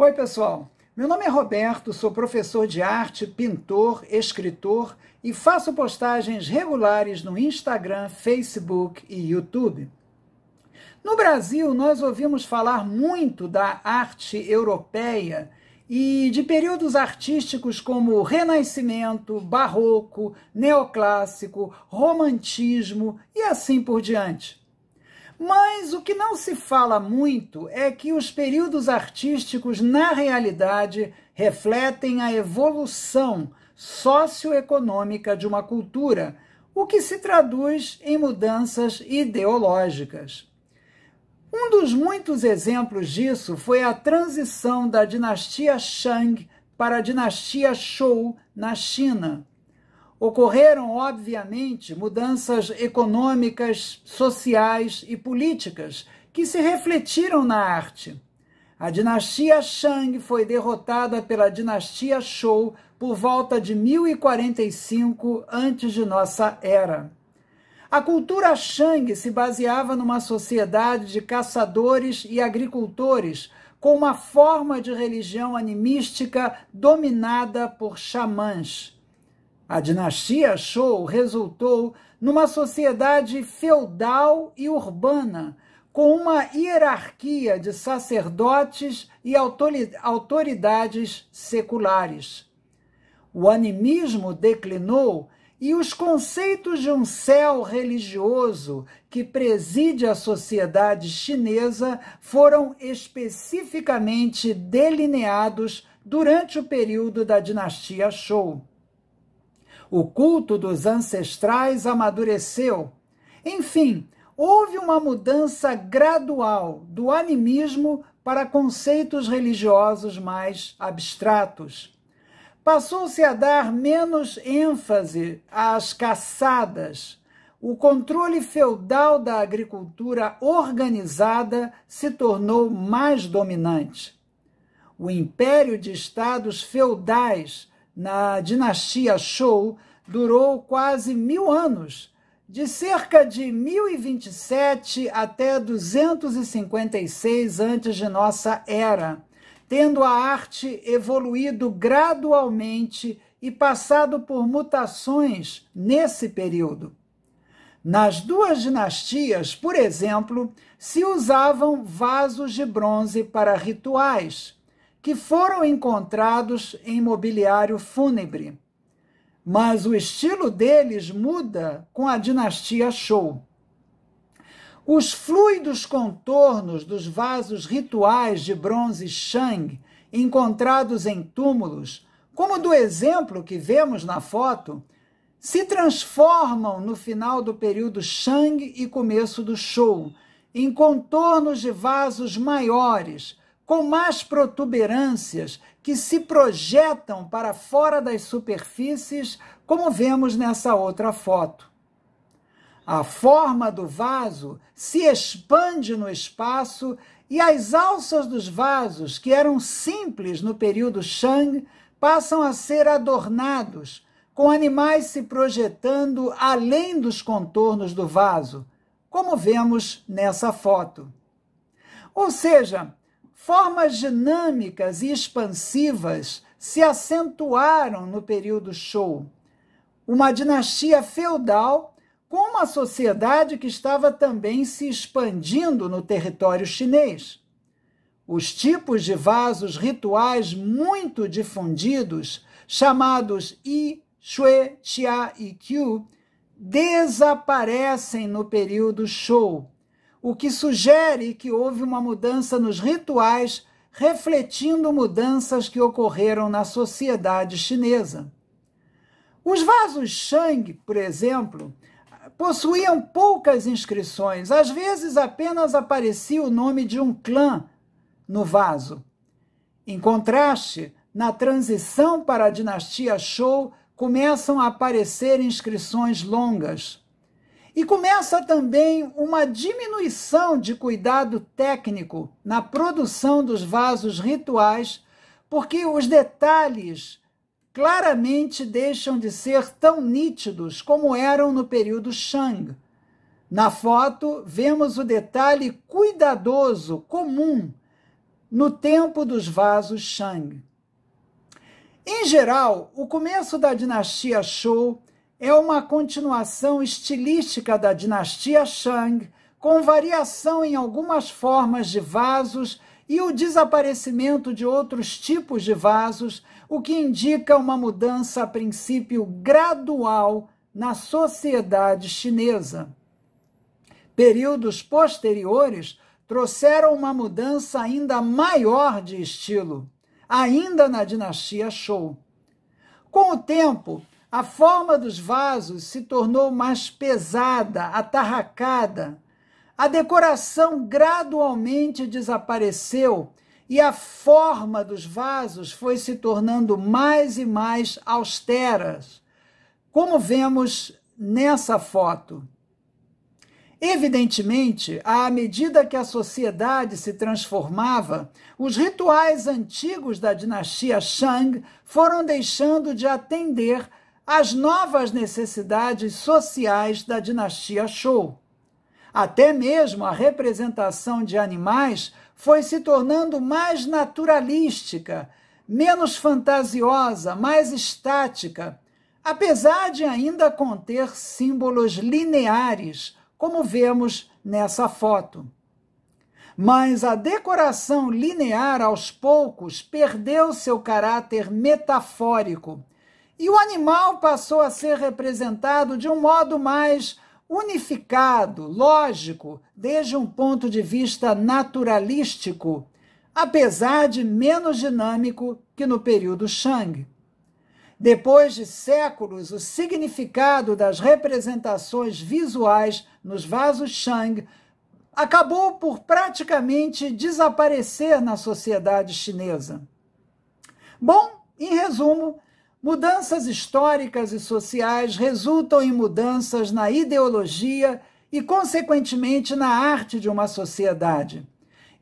Oi, pessoal. Meu nome é Roberto, sou professor de arte, pintor, escritor e faço postagens regulares no Instagram, Facebook e YouTube. No Brasil, nós ouvimos falar muito da arte europeia e de períodos artísticos como Renascimento, Barroco, Neoclássico, Romantismo e assim por diante. Mas o que não se fala muito é que os períodos artísticos, na realidade, refletem a evolução socioeconômica de uma cultura, o que se traduz em mudanças ideológicas. Um dos muitos exemplos disso foi a transição da dinastia Shang para a dinastia Zhou na China, Ocorreram, obviamente, mudanças econômicas, sociais e políticas que se refletiram na arte. A dinastia Shang foi derrotada pela dinastia Zhou por volta de 1045 antes de nossa era. A cultura Shang se baseava numa sociedade de caçadores e agricultores, com uma forma de religião animística dominada por xamãs. A dinastia Zhou resultou numa sociedade feudal e urbana, com uma hierarquia de sacerdotes e autoridades seculares. O animismo declinou e os conceitos de um céu religioso que preside a sociedade chinesa foram especificamente delineados durante o período da dinastia Zhou o culto dos ancestrais amadureceu. Enfim, houve uma mudança gradual do animismo para conceitos religiosos mais abstratos. Passou-se a dar menos ênfase às caçadas. O controle feudal da agricultura organizada se tornou mais dominante. O império de estados feudais na dinastia Shou durou quase mil anos, de cerca de 1027 até 256 antes de nossa era, tendo a arte evoluído gradualmente e passado por mutações nesse período. Nas duas dinastias, por exemplo, se usavam vasos de bronze para rituais que foram encontrados em mobiliário fúnebre. Mas o estilo deles muda com a dinastia Shou. Os fluidos contornos dos vasos rituais de bronze Shang encontrados em túmulos, como do exemplo que vemos na foto, se transformam no final do período Shang e começo do Shou em contornos de vasos maiores, com mais protuberâncias que se projetam para fora das superfícies, como vemos nessa outra foto. A forma do vaso se expande no espaço e as alças dos vasos, que eram simples no período Shang, passam a ser adornados, com animais se projetando além dos contornos do vaso, como vemos nessa foto. Ou seja, formas dinâmicas e expansivas se acentuaram no período Show. Uma dinastia feudal com uma sociedade que estava também se expandindo no território chinês. Os tipos de vasos rituais muito difundidos, chamados I, Shui, Xia e Qiu, desaparecem no período Shou o que sugere que houve uma mudança nos rituais, refletindo mudanças que ocorreram na sociedade chinesa. Os vasos Shang, por exemplo, possuíam poucas inscrições, às vezes apenas aparecia o nome de um clã no vaso. Em contraste, na transição para a dinastia Shou começam a aparecer inscrições longas. E começa também uma diminuição de cuidado técnico na produção dos vasos rituais, porque os detalhes claramente deixam de ser tão nítidos como eram no período Shang. Na foto, vemos o detalhe cuidadoso comum no tempo dos vasos Shang. Em geral, o começo da dinastia Shou é uma continuação estilística da dinastia Shang, com variação em algumas formas de vasos e o desaparecimento de outros tipos de vasos, o que indica uma mudança a princípio gradual na sociedade chinesa. Períodos posteriores trouxeram uma mudança ainda maior de estilo, ainda na dinastia Shou. Com o tempo, a forma dos vasos se tornou mais pesada, atarracada. A decoração gradualmente desapareceu e a forma dos vasos foi se tornando mais e mais austeras, como vemos nessa foto. Evidentemente, à medida que a sociedade se transformava, os rituais antigos da dinastia Shang foram deixando de atender as novas necessidades sociais da dinastia Shou. Até mesmo a representação de animais foi se tornando mais naturalística, menos fantasiosa, mais estática, apesar de ainda conter símbolos lineares, como vemos nessa foto. Mas a decoração linear, aos poucos, perdeu seu caráter metafórico e o animal passou a ser representado de um modo mais unificado, lógico, desde um ponto de vista naturalístico, apesar de menos dinâmico que no período Shang. Depois de séculos, o significado das representações visuais nos vasos Shang acabou por praticamente desaparecer na sociedade chinesa. Bom, em resumo, Mudanças históricas e sociais resultam em mudanças na ideologia e, consequentemente, na arte de uma sociedade.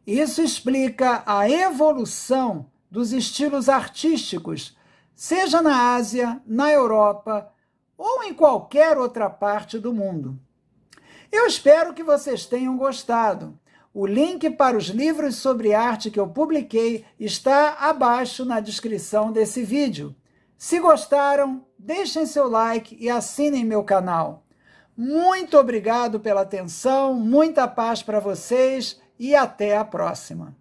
Isso explica a evolução dos estilos artísticos, seja na Ásia, na Europa ou em qualquer outra parte do mundo. Eu espero que vocês tenham gostado. O link para os livros sobre arte que eu publiquei está abaixo na descrição desse vídeo. Se gostaram, deixem seu like e assinem meu canal. Muito obrigado pela atenção, muita paz para vocês e até a próxima.